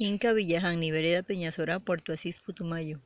Inca Villaján, Nivereda, Peñasora, Puerto Asís, Putumayo.